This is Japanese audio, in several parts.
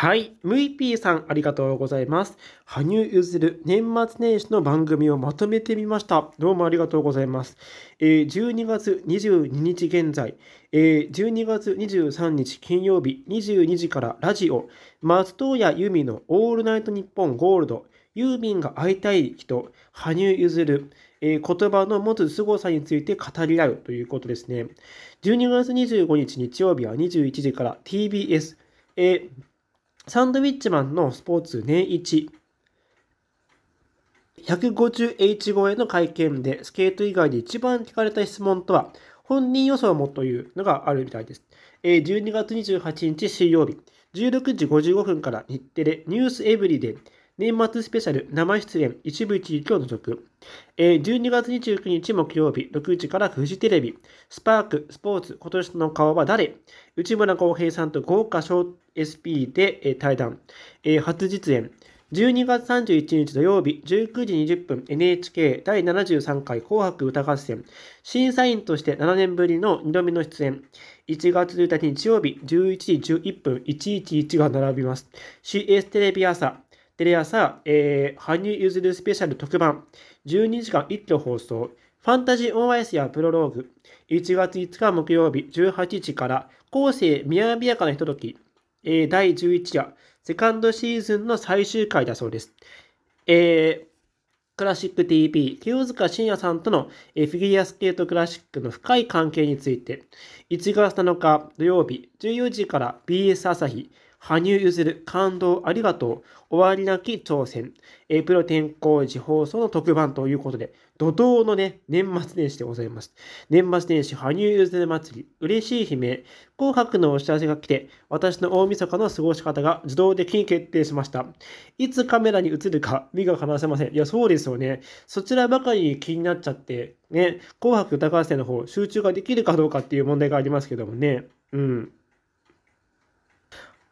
はい。ムイピーさん、ありがとうございます。羽生結弦年末年始の番組をまとめてみました。どうもありがとうございます。えー、12月22日現在、えー、12月23日金曜日22時からラジオ、松任谷由実のオールナイトニッポンゴールド、ユーミンが会いたい人、羽生結弦、えー、言葉の持つ凄さについて語り合うということですね。12月25日日曜日は21時から TBS、えーサンドウィッチマンのスポーツ年1。150H 超えの会見でスケート以外で一番聞かれた質問とは本人予想もというのがあるみたいです。12月28日水曜日16時55分から日テレニュースエブリデン年末スペシャル生出演一部地域を除く、えー、12月29日木曜日6時からフジテレビスパークスポーツ今年の顔は誰内村航平さんと豪華賞 SP で、えー、対談、えー、初実演12月31日土曜日19時20分 NHK 第73回紅白歌合戦審査員として7年ぶりの2度目の出演1月1日日曜日11時11分111が並びます CS テレビ朝テレ朝、えー、羽生結弦スペシャル特番、12時間一挙放送、ファンタジーオンアイスやプロローグ、1月5日木曜日18時から、後世みやびやかなひととき、えー、第11夜、セカンドシーズンの最終回だそうです。えー、クラシック TV、清塚信也さんとのフィギュアスケートクラシックの深い関係について、1月7日土曜日14時から BS 朝日、羽生結弦、感動ありがとう、終わりなき挑戦、えプロ転校時放送の特番ということで、怒涛のね、年末年始でございます。年末年始、羽生結弦祭り、嬉しい悲鳴、紅白のお知らせが来て、私の大晦日の過ごし方が自動的に決定しました。いつカメラに映るか、目が離せません。いや、そうですよね。そちらばかり気になっちゃって、ね、紅白歌合戦の方、集中ができるかどうかっていう問題がありますけどもね。うん。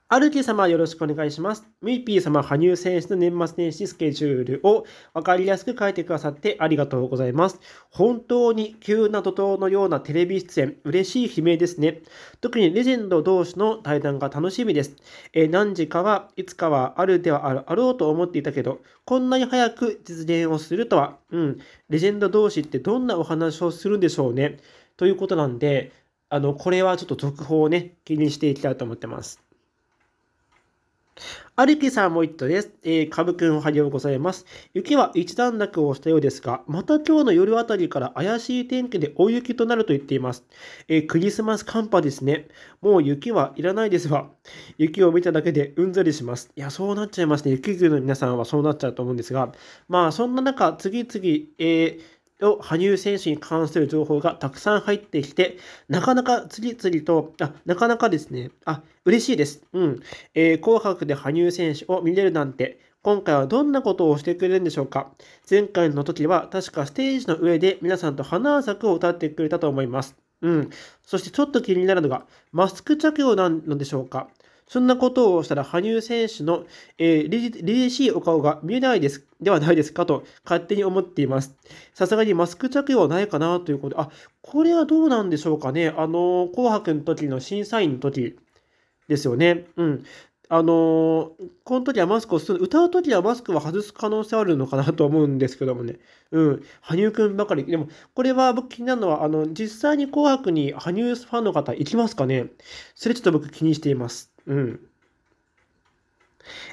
RK 様よろしくお願いします。ムイピー様、羽生選手の年末年始スケジュールを分かりやすく書いてくださってありがとうございます。本当に急な怒涛のようなテレビ出演、嬉しい悲鳴ですね。特にレジェンド同士の対談が楽しみです。え何時かはいつかはあるではあるあろうと思っていたけど、こんなに早く実現をするとは、うん、レジェンド同士ってどんなお話をするんでしょうね。ということなんで、あの、これはちょっと続報をね、気にしていきたいと思ってます。歩きさんもっ途です。えー、かぶくんおはようございます。雪は一段落をしたようですが、また今日の夜あたりから怪しい天気で大雪となると言っています。えー、クリスマス寒波ですね。もう雪はいらないですわ。雪を見ただけでうんざりします。いや、そうなっちゃいますね。雪国の皆さんはそうなっちゃうと思うんですが、まあ、そんな中、次々、えーと羽生選手に関する情報がたくさん入ってきて、なかなか次々と、あ、なかなかですね、あ、嬉しいです。うん。えー、紅白で羽生選手を見れるなんて、今回はどんなことをしてくれるんでしょうか前回の時は確かステージの上で皆さんと花咲を歌ってくれたと思います。うん。そしてちょっと気になるのが、マスク着用なのでしょうかそんなことをしたら羽生選手の、えー、凛々しいお顔が見えないです、ではないですかと勝手に思っています。さすがにマスク着用はないかなということで、あ、これはどうなんでしょうかね。あの、紅白の時の審査員の時ですよね。うん。あのー、この時はマスクをする、歌う時はマスクは外す可能性あるのかなと思うんですけどもね。うん。羽生くんばかり。でも、これは僕気になるのは、あの、実際に紅白に羽生ファンの方行きますかねそれちょっと僕気にしています。うん。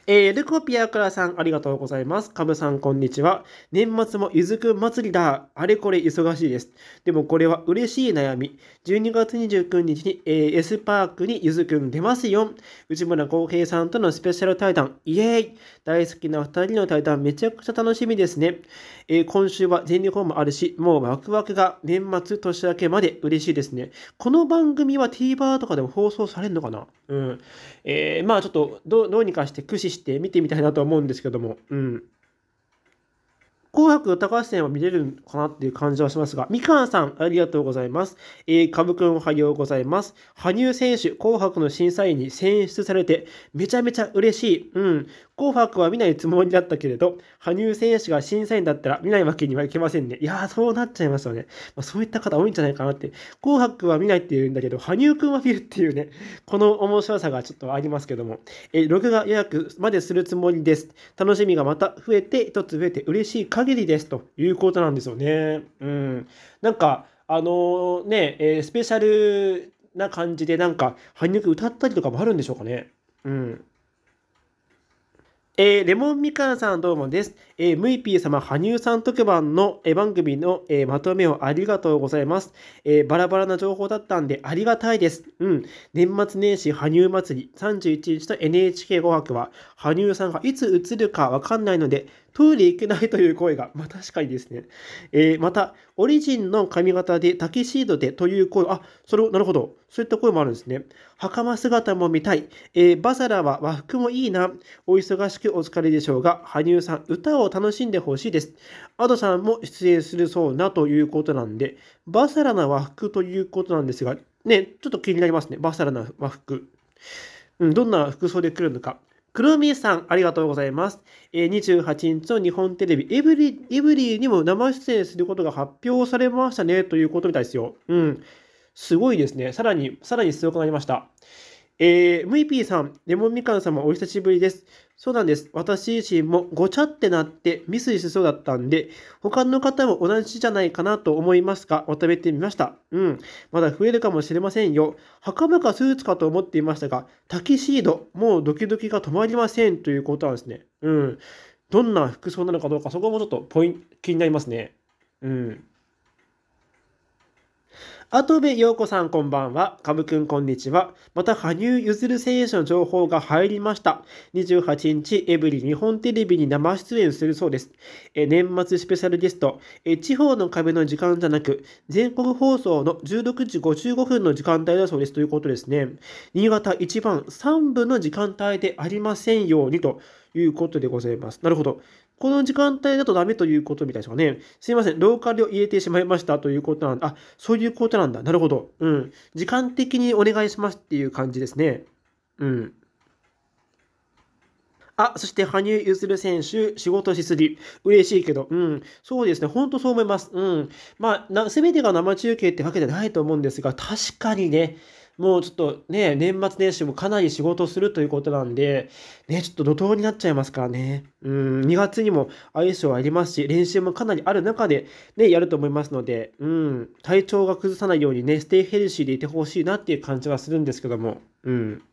えー、ルコピアクラさん、ありがとうございます。カブさん、こんにちは。年末もゆずくん祭りだ。あれこれ忙しいです。でもこれは嬉しい悩み。12月29日に、えー、S パークにゆずくん出ますよ。内村航平さんとのスペシャル対談、イエーイ大好きな2人の対談、めちゃくちゃ楽しみですね。えー、今週は全日本もあるし、もうワクワクが年末年明けまで嬉しいですね。この番組は TVer とかでも放送されるのかなうん。えー、まあちょっとど、どうにかして駆使して見てみたいなとは思うんですけども、うん。紅白歌合戦は見れるかなっていう感じはしますが、みかんさん、ありがとうございます。えー、かぶくんおはようございます。羽生選手、紅白の審査員に選出されて、めちゃめちゃ嬉しい。うん。紅白は見ないつもりだったけれど、羽生選手が審査員だったら見ないわけにはいけませんね。いやー、そうなっちゃいますよね。まあ、そういった方多いんじゃないかなって。紅白は見ないって言うんだけど、羽生くんは見るっていうね、この面白さがちょっとありますけども。え、録画予約までするつもりです。楽しみがまた増えて、一つ増えて嬉しい限りです。ということなんですよね。うん。なんか、あのー、ね、えー、スペシャルな感じで、なんか、羽生くん歌ったりとかもあるんでしょうかね。うん。えー、レモンみかんさんどうもです。えー、ムイピー様、羽生さん特番の、えー、番組の、えー、まとめをありがとうございます、えー。バラバラな情報だったんでありがたいです。うん。年末年始羽生祭り31日と NHK5 泊は、羽生さんがいつ映るかわかんないので、トイレ行けないという声が、まあ、確かにですね。えー、また、オリジンの髪型でタキシードでという声、あ、それ、なるほど。そういった声もあるんですね。袴姿も見たい。えー、バサラは和服もいいな。お忙しくお疲れでしょうが、羽生さん、歌をを楽しんでほしいです。アドさんも出演するそうなということなんで、バサラな和服ということなんですが、ね、ちょっと気になりますね。バサラな和服。うん、どんな服装で来るのか。ミ海さん、ありがとうございます。え28日の日本テレビ、エブリエブリにも生出演することが発表されましたね、ということみたいですよ。うん。すごいですね。さらに、さらに強くなりました。えー、ムイピーさん、レモンみかん様、お久しぶりです。そうなんです。私自身もごちゃってなってミスしそうだったんで、他の方も同じじゃないかなと思いますが、まとめてみました。うん。まだ増えるかもしれませんよ。袴かスーツかと思っていましたが、タキシード、もうドキドキが止まりませんということなんですね。うん。どんな服装なのかどうか、そこもちょっとポイン気になりますね。うん。跡部陽子さんこんばんは。かぶくんこんにちは。また、羽生結弦選手の情報が入りました。28日、エブリ日本テレビに生出演するそうです。え年末スペシャルゲストえ、地方の壁の時間じゃなく、全国放送の16時55分の時間帯だそうですということですね。新潟1番3部の時間帯でありませんようにということでございます。なるほど。この時間帯だとダメということみたいですかね。すいません、ローカルを入れてしまいましたということなんだ。あ、そういうことなんだ。なるほど。うん。時間的にお願いしますっていう感じですね。うん。あ、そして羽生結弦選手、仕事しすぎ。嬉しいけど、うん。そうですね。ほんとそう思います。うん。まあ、すべてが生中継ってわけじゃないと思うんですが、確かにね、もうちょっとね、年末年始もかなり仕事するということなんで、ね、ちょっと怒涛になっちゃいますからね。うん、2月にも相性ありますし、練習もかなりある中で、ね、やると思いますので、うん、体調が崩さないようにね、ステイヘルシーでいてほしいなっていう感じはするんですけども、うん。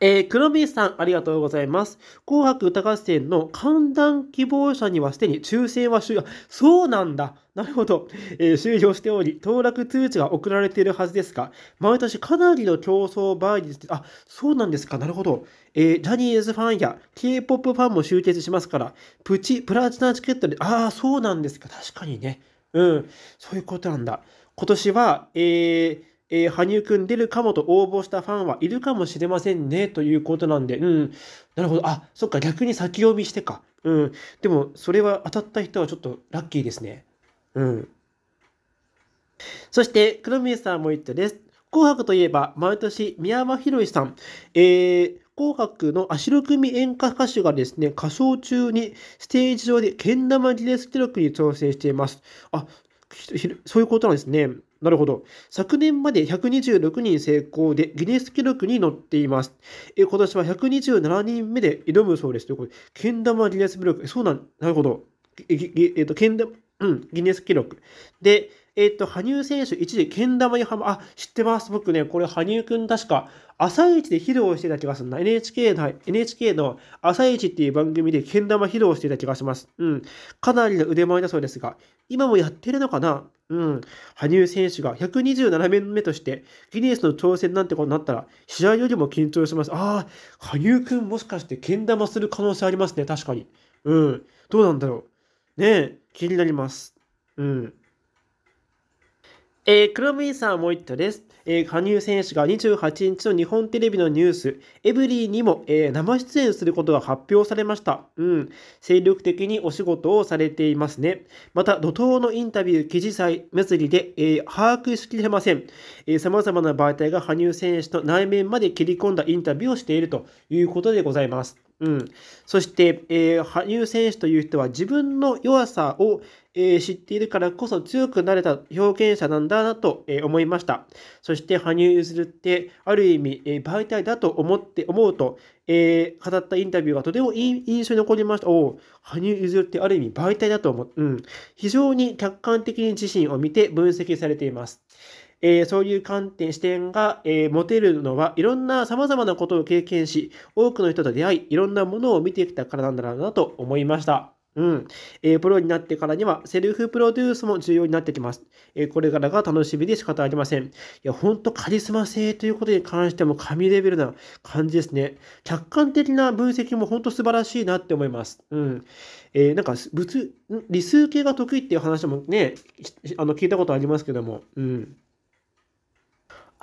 えー、黒菱さん、ありがとうございます。紅白歌合戦の観覧希望者にはすでに抽選は終了。そうなんだ。なるほど。えー、終了しており、当落通知が送られているはずですが、毎年かなりの競争倍率で、あ、そうなんですか。なるほど。えー、ジャニーズファンや K-POP ファンも集結しますから、プチ、プラチナチケットで、ああ、そうなんですか。確かにね。うん。そういうことなんだ。今年は、えー、えー、羽生くん出るかもと応募したファンはいるかもしれませんね、ということなんで、うん。なるほど。あ、そっか、逆に先読みしてか。うん。でも、それは当たった人はちょっとラッキーですね。うん。そして、黒宮さんも言ったです。紅白といえば、毎年、宮山ひろさん、えー、紅白の足の組演歌歌手がですね、歌唱中にステージ上でけん玉ギネス記録に挑戦しています。あ、そういうことなんですね。なるほど。昨年まで126人成功でギネス記録に載っています。え今年は127人目で挑むそうです。ということで、けん玉ギネス記録。そうなん、なるほど。えっ、と、けん玉、うん、ギネス記録。で、えっ、と、羽生選手一時、けん玉にハマ、あ、知ってます。僕ね、これ、羽生くん確か、朝一で披露してた気がするな。NHK の、NHK の朝一っていう番組でけん玉披露してた気がします。うん。かなりの腕前だそうですが、今もやってるのかなうん。羽生選手が127面目として、ギネスの挑戦なんてことになったら、試合よりも緊張します。ああ、羽生くんもしかしてけん玉する可能性ありますね。確かに。うん。どうなんだろう。ねえ、気になります。うん。えー、イ麦さんもう一度です。えー、羽生選手が28日の日本テレビのニュース、エブリィにも、えー、生出演することが発表されました。うん。精力的にお仕事をされていますね。また、怒涛のインタビュー、記事祭、祭りで、えー、把握しきれません。えー、様々な媒体が羽生選手の内面まで切り込んだインタビューをしているということでございます。うん、そして、えー、羽生選手という人は自分の弱さを、えー、知っているからこそ強くなれた表現者なんだなと、えー、思いました。そして羽生結弦ってある意味、え媒体だと思って思うと、え語ったインタビューがとても印象に残りました。お羽生結弦ってある意味媒体だと思う、うん。非常に客観的に自身を見て分析されています。えー、そういう観点、視点が、えー、持てるのは、いろんな様々なことを経験し、多くの人と出会い、いろんなものを見てきたからなんだろうなと思いました。うん。えー、プロになってからには、セルフプロデュースも重要になってきます。えー、これからが楽しみで仕方ありません。いや、ほんとカリスマ性ということに関しても神レベルな感じですね。客観的な分析もほんと素晴らしいなって思います。うん。えー、なんか、物、理数系が得意っていう話もね、あの、聞いたことありますけども。うん。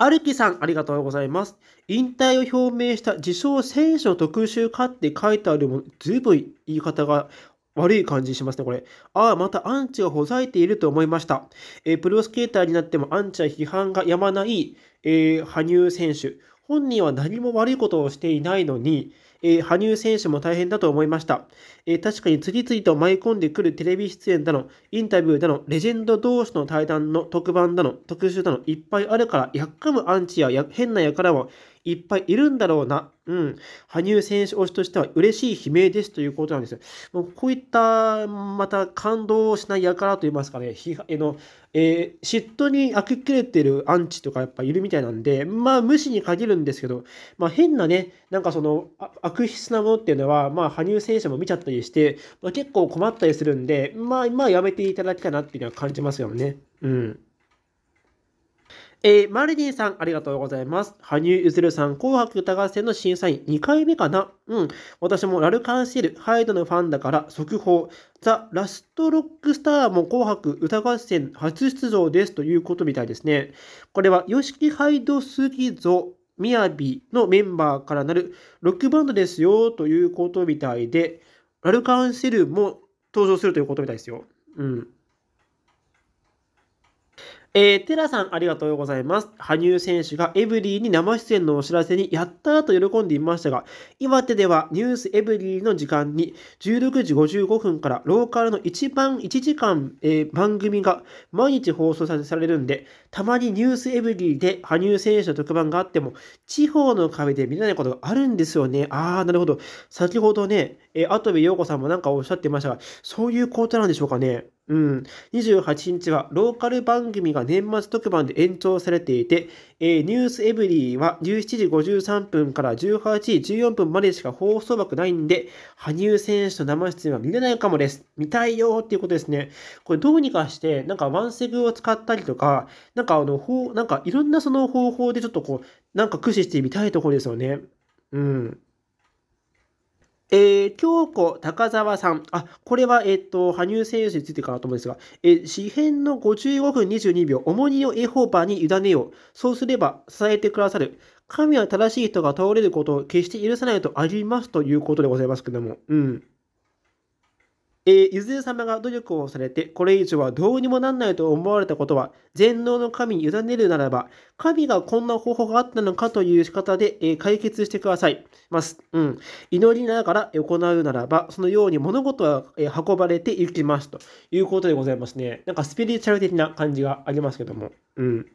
アルキさん、ありがとうございます。引退を表明した自称選手の特集かって書いてあるもの、ずいぶん言い方が悪い感じしますね、これ。ああ、またアンチがほざいていると思いました。えー、プロスケーターになってもアンチは批判がやまない、えー、羽生選手。本人は何も悪いことをしていないのに、えー、羽生選手も大変だと思いました、えー、確かに次々と舞い込んでくるテレビ出演だの、インタビューだの、レジェンド同士の対談の特番だの、特集だの、いっぱいあるから、やっかむアンチやや変なやからは、いっぱいいるんだろうな。うん。羽生選手推しとしては嬉しい悲鳴ですということなんですよ。もうこういった、また感動しない輩といいますかね、えのえー、嫉妬に飽ききれてるアンチとかやっぱいるみたいなんで、まあ無視に限るんですけど、まあ変なね、なんかその悪質なものっていうのは、まあ羽生選手も見ちゃったりして、まあ、結構困ったりするんで、まあまあやめていただきたいなっていうのは感じますよね。うん。えー、マルディンさん、ありがとうございます。羽生結弦さん、紅白歌合戦の審査員、2回目かなうん。私もラルカンシール、ハイドのファンだから、速報。ザ・ラストロックスターも紅白歌合戦初出場ですということみたいですね。これは、シキハイドスギゾ、ミヤビのメンバーからなるロックバンドですよということみたいで、ラルカンシールも登場するということみたいですよ。うん。えー、テラさんありがとうございます。羽生選手がエブリィに生出演のお知らせにやったーと喜んでいましたが、岩手ではニュースエブリィの時間に16時55分からローカルの一番1時間、えー、番組が毎日放送されるんで、たまにニュースエブリィで羽生選手の特番があっても、地方の壁で見れないことがあるんですよね。あー、なるほど。先ほどね、えー、後部陽子さんもなんかおっしゃってましたが、そういうことなんでしょうかね。うん、28日はローカル番組が年末特番で延長されていて、えー、ニュースエブリィは17時53分から18時14分までしか放送枠ないんで、羽生選手と生出演は見れないかもです。見たいよっていうことですね。これどうにかして、なんかワンセグを使ったりとか、なんかあの、ほなんかいろんなその方法でちょっとこう、なんか駆使してみたいところですよね。うん。えー、京子高沢さん。あ、これは、えっ、ー、と、羽生選手についてかなと思うんですが、えー、詩編の55分22秒、重荷をエホーバーに委ねよう。そうすれば支えてくださる。神は正しい人が倒れることを決して許さないとありますということでございますけども。うん。えー、ゆずる様が努力をされて、これ以上はどうにもなんないと思われたことは、全能の神に委ねるならば、神がこんな方法があったのかという仕方で、えー、解決してくださいます。うん。祈りながら行うならば、そのように物事は、えー、運ばれていきます。ということでございますね。なんかスピリチュアル的な感じがありますけども。うん。